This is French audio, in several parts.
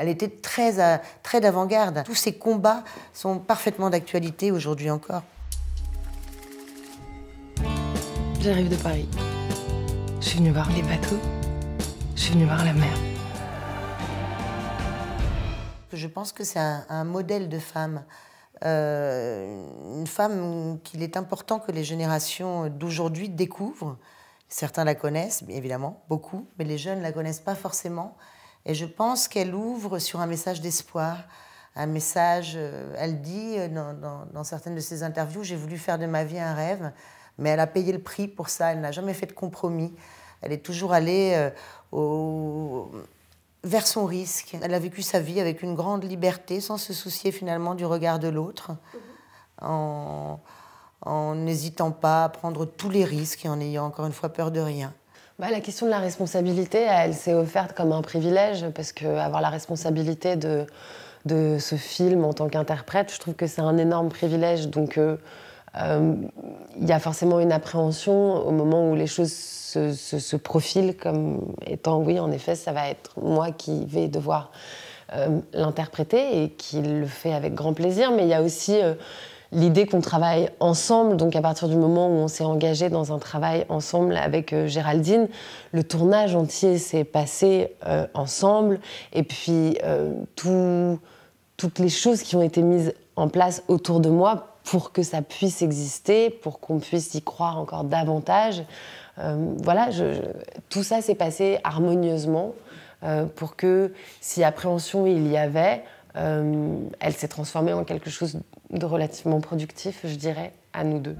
Elle était très, très d'avant-garde. Tous ces combats sont parfaitement d'actualité aujourd'hui encore. J'arrive de Paris. Je suis venue voir les bateaux. Je suis venue voir la mer. Je pense que c'est un, modèle de femme. Euh, une femme qu'il est important que les générations d'aujourd'hui découvrent. Certains la connaissent, évidemment, beaucoup, mais les jeunes ne la connaissent pas forcément. Et je pense qu'elle ouvre sur un message d'espoir, un message, euh, elle dit euh, dans, certaines de ses interviews, j'ai voulu faire de ma vie un rêve, mais elle a payé le prix pour ça, elle n'a jamais fait de compromis, elle est toujours allée euh, vers son risque, elle a vécu sa vie avec une grande liberté, sans se soucier finalement du regard de l'autre, en n'hésitant pas à prendre tous les risques et en ayant encore une fois peur de rien. Bah, la question de la responsabilité, elle s'est offerte comme un privilège parce qu'avoir la responsabilité de, ce film en tant qu'interprète, je trouve que c'est un énorme privilège. Donc euh, euh, il y a forcément une appréhension au moment où les choses se, profilent comme étant, oui, en effet, ça va être moi qui vais devoir euh, l'interpréter et qui le fait avec grand plaisir. Mais il y a aussi l'idée qu'on travaille ensemble. Donc à partir du moment où on s'est engagé dans un travail ensemble avec euh, Géraldine, le tournage entier s'est passé euh, ensemble. Et puis euh, tout, toutes les choses qui ont été mises en place autour de moi pour que ça puisse exister, pour qu'on puisse y croire encore davantage. voilà, tout ça s'est passé harmonieusement pour que si appréhension il y avait, elle s'est transformée en quelque chose de relativement productif, je dirais, à nous deux.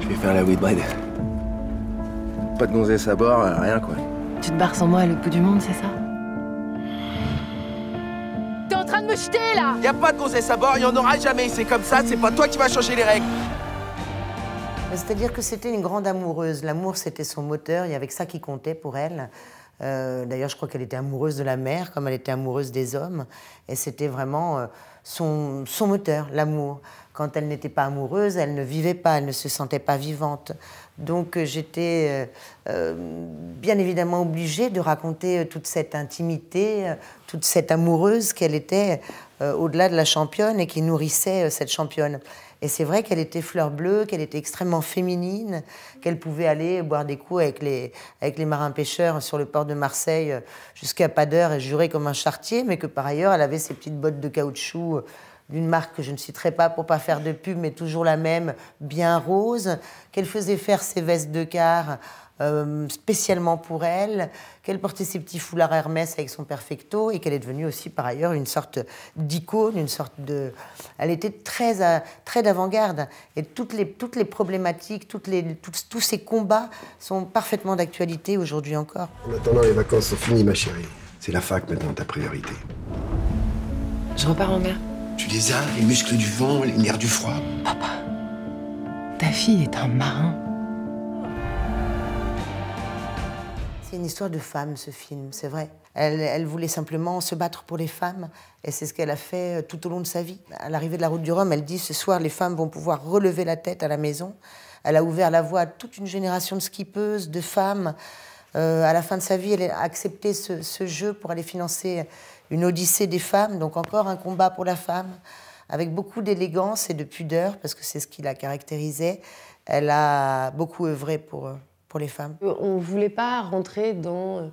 Je vais faire la Whitbread. Pas de gonzesse à bord, rien quoi. Tu te barres sans moi à l'autre bout du monde, c'est ça T'es en train de me jeter là Y a pas de gonzesse à bord, y en aura jamais, c'est comme ça, c'est pas toi qui vas changer les règles. C'est-à-dire que c'était une grande amoureuse. L'amour, c'était son moteur, il y avait que ça qui comptait pour elle. Euh, d'ailleurs, je crois qu'elle était amoureuse de la mer, comme elle était amoureuse des hommes. Et c'était vraiment. Euh, son, moteur, l'amour. Quand elle n'était pas amoureuse, elle ne vivait pas, elle ne se sentait pas vivante. Donc euh, j'étais euh, euh, bien évidemment obligée de raconter toute cette intimité, toute cette amoureuse qu'elle était euh, au-delà de la championne et qui nourrissait euh, cette championne. Et c'est vrai qu'elle était fleur bleue, qu'elle était extrêmement féminine, qu'elle pouvait aller boire des coups avec les, avec les marins-pêcheurs sur le port de Marseille euh, jusqu'à pas d'heure et jurer comme un chartier, mais que par ailleurs, elle avait ses petites bottes de caoutchouc d'une marque que je ne citerai pas pour pas faire de pub, mais toujours la même, bien rose, qu'elle faisait faire ses vestes de car euh, spécialement pour elle, qu'elle portait ses petits foulards Hermès avec son perfecto et qu'elle est devenue aussi par ailleurs une sorte d'icône, une sorte de... Elle était très, très d'avant-garde et toutes les, toutes les problématiques, toutes les, tous ces combats sont parfaitement d'actualité aujourd'hui encore. En attendant, les vacances sont finies ma chérie. C'est la fac maintenant ta priorité. Je repars en mer. Tu les as, les muscles du vent, les nerfs du froid. Papa, ta fille est un marin. C'est une histoire de femme, ce film, c'est vrai. Elle, voulait simplement se battre pour les femmes, et c'est ce qu'elle a fait euh, tout au long de sa vie. À l'arrivée de la route du Rhum, elle dit ce soir, les femmes vont pouvoir relever la tête à la maison. Elle a ouvert la voie à toute une génération de skippeuses, de femmes. Euh, à la fin de sa vie, elle a accepté ce jeu pour aller financer une odyssée des femmes, donc encore un combat pour la femme, avec beaucoup d'élégance et de pudeur, parce que c'est ce qui la caractérisait. Elle a beaucoup œuvré pour, euh, pour les femmes. Euh, on ne voulait pas rentrer dans euh,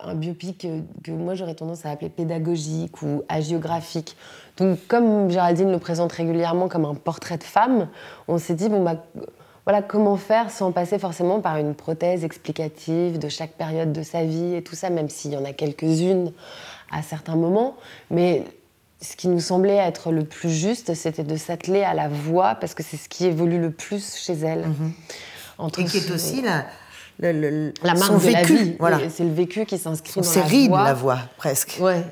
un biopic que moi j'aurais tendance à appeler pédagogique ou hagiographique. Donc comme Géraldine le présente régulièrement comme un portrait de femme, on s'est dit, bon bah voilà, comment faire sans passer forcément par une prothèse explicative de chaque période de sa vie et tout ça, même s'il y en a quelques-unes à certains moments, mais ce qui nous semblait être le plus juste, c'était de s'atteler à la voix, parce que c'est ce qui évolue le plus chez elle. Mhm. Entre Et qui est aussi la, le, la marque de vécu. La vie. Voilà. C'est le vécu qui s'inscrit dans la ride, voix. la voix, presque. Ouais.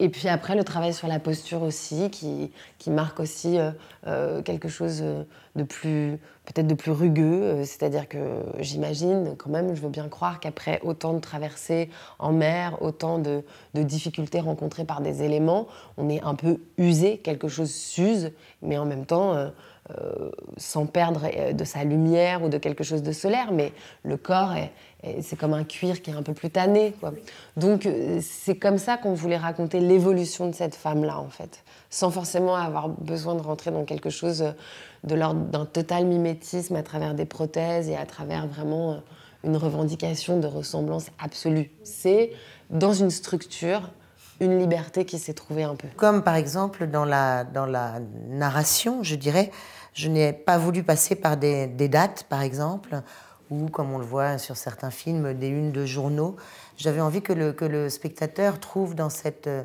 Et puis après, le travail sur la posture aussi, qui, qui marque aussi euh, euh, quelque chose... Euh, de plus, peut-être de plus rugueux. Euh, c'est-à-dire que j'imagine quand même, je veux bien croire qu'après autant de traversées en mer, autant de, de, difficultés rencontrées par des éléments, on est un peu usé, quelque chose s'use, mais en même temps, euh, euh, sans perdre de sa lumière ou de quelque chose de solaire, mais le corps c'est comme un cuir qui est un peu plus tanné. Quoi. Donc c'est comme ça qu'on voulait raconter l'évolution de cette femme-là, en fait, sans forcément avoir besoin de rentrer dans quelque chose de l'ordre d'un total mimétisme à travers des prothèses et à travers vraiment euh, une revendication de ressemblance absolue. C'est dans une structure une liberté qui s'est trouvée un peu. Comme par exemple dans la, dans la narration, je dirais, je n'ai pas voulu passer par des, dates, par exemple, ou comme on le voit sur certains films, des unes de journaux. J'avais envie que le spectateur trouve dans cette euh,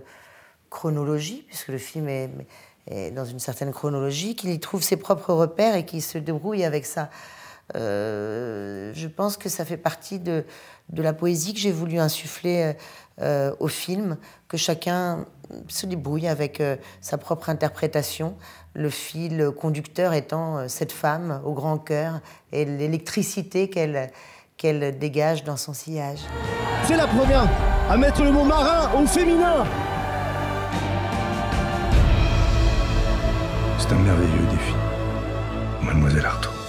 chronologie, puisque le film est, et dans une certaine chronologie, qu'il y trouve ses propres repères et qu'il se débrouille avec ça. Euh, je pense que ça fait partie de, de la poésie que j'ai voulu insuffler euh, euh, au film, que chacun se débrouille avec sa propre interprétation, le fil conducteur étant cette femme au grand cœur et l'électricité qu'elle qu'elle dégage dans son sillage. C'est la première à mettre le mot marin au féminin C'est un merveilleux défi, mademoiselle Artaud.